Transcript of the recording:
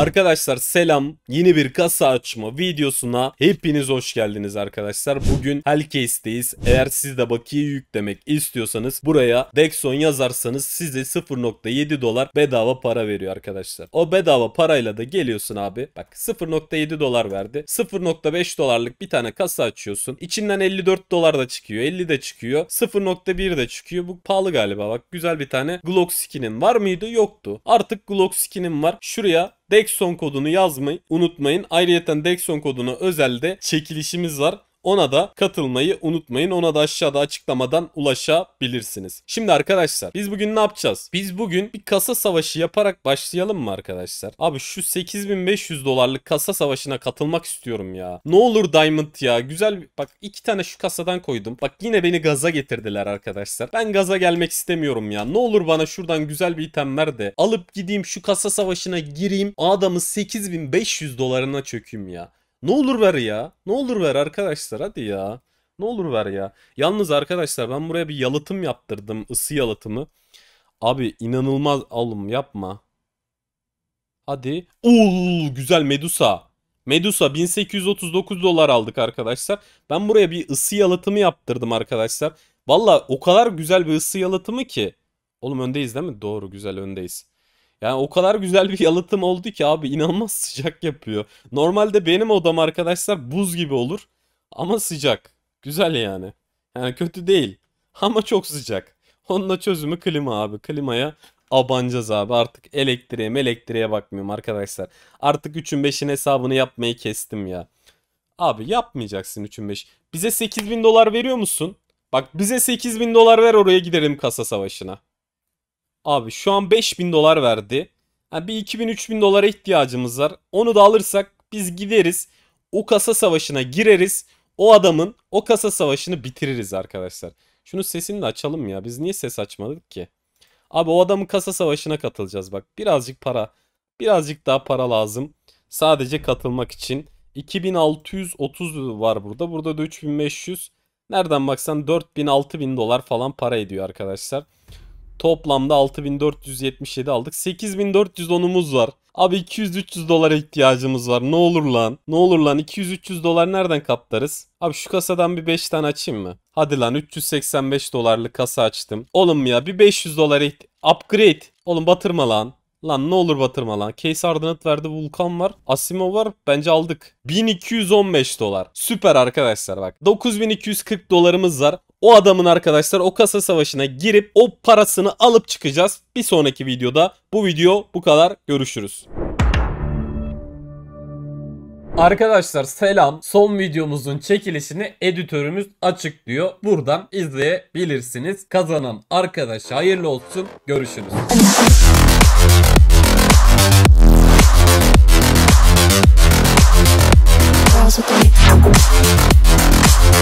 Arkadaşlar selam. Yeni bir kasa açma videosuna hepiniz hoş geldiniz arkadaşlar. Bugün Hellcase'deyiz. Eğer siz de bakiye yüklemek istiyorsanız buraya Dexon yazarsanız size 0.7 dolar bedava para veriyor arkadaşlar. O bedava parayla da geliyorsun abi. Bak 0.7 dolar verdi. 0.5 dolarlık bir tane kasa açıyorsun. İçinden 54 dolar da çıkıyor. 50 de çıkıyor. 0.1 de çıkıyor. Bu pahalı galiba bak. Güzel bir tane Glock skin'in var mıydı? Yoktu. Artık Glock skin'im var. Şuraya Dexon kodunu yazmayı unutmayın. Ayrıca Dexon koduna özelde çekilişimiz var. Ona da katılmayı unutmayın. Ona da aşağıda açıklamadan ulaşabilirsiniz. Şimdi arkadaşlar biz bugün ne yapacağız? Biz bugün bir kasa savaşı yaparak başlayalım mı arkadaşlar? Abi şu 8500 dolarlık kasa savaşına katılmak istiyorum ya. Ne olur Diamond ya. Güzel bak iki tane şu kasadan koydum. Bak yine beni gaza getirdiler arkadaşlar. Ben gaza gelmek istemiyorum ya. Ne olur bana şuradan güzel bir item ver de alıp gideyim şu kasa savaşına gireyim. Adamı 8500 dolarına çökeyim ya. Ne olur ver ya. Ne olur ver arkadaşlar hadi ya. Ne olur ver ya. Yalnız arkadaşlar ben buraya bir yalıtım yaptırdım. ısı yalıtımı. Abi inanılmaz oğlum yapma. Hadi. Oo güzel Medusa. Medusa 1839 dolar aldık arkadaşlar. Ben buraya bir ısı yalıtımı yaptırdım arkadaşlar. Valla o kadar güzel bir ısı yalıtımı ki. Oğlum öndeyiz değil mi? Doğru güzel öndeyiz. Yani o kadar güzel bir yalıtım oldu ki abi inanılmaz sıcak yapıyor. Normalde benim odam arkadaşlar buz gibi olur ama sıcak. Güzel yani. Yani kötü değil ama çok sıcak. Onun da çözümü klima abi. Klimaya abanacağız abi. Artık elektriğe elektriğe bakmıyorum arkadaşlar. Artık 3'ün 5'in hesabını yapmayı kestim ya. Abi yapmayacaksın 3'ün 5. Bize 8000 dolar veriyor musun? Bak bize 8000 dolar ver oraya gidelim kasa savaşına. Abi şu an 5000 dolar verdi. Yani bir 2000-3000 dolara ihtiyacımız var. Onu da alırsak biz gideriz. O kasa savaşına gireriz. O adamın o kasa savaşını bitiririz arkadaşlar. Şunu sesini de açalım ya. Biz niye ses açmadık ki? Abi o adamın kasa savaşına katılacağız bak. Birazcık para. Birazcık daha para lazım. Sadece katılmak için. 2630 var burada. Burada da 3500. Nereden baksan 4000-6000 dolar falan para ediyor arkadaşlar. Toplamda 6477 aldık. 8410'umuz var. Abi 200-300 dolara ihtiyacımız var. Ne olur lan. Ne olur lan 200-300 dolar nereden kaptarız? Abi şu kasadan bir 5 tane açayım mı? Hadi lan 385 dolarlık kasa açtım. Oğlum ya bir 500 dolara upgrade. Oğlum batırma lan. Lan ne olur batırma lan. Case Ardanat verdi Vulkan var. Asimo var. Bence aldık. 1215 dolar. Süper arkadaşlar bak. 9240 dolarımız var. O adamın arkadaşlar o kasa savaşına girip o parasını alıp çıkacağız. Bir sonraki videoda bu video bu kadar görüşürüz. Arkadaşlar selam. Son videomuzun çekilişini editörümüz açıklıyor. Buradan izleyebilirsiniz. Kazanan arkadaşa hayırlı olsun. Görüşürüz.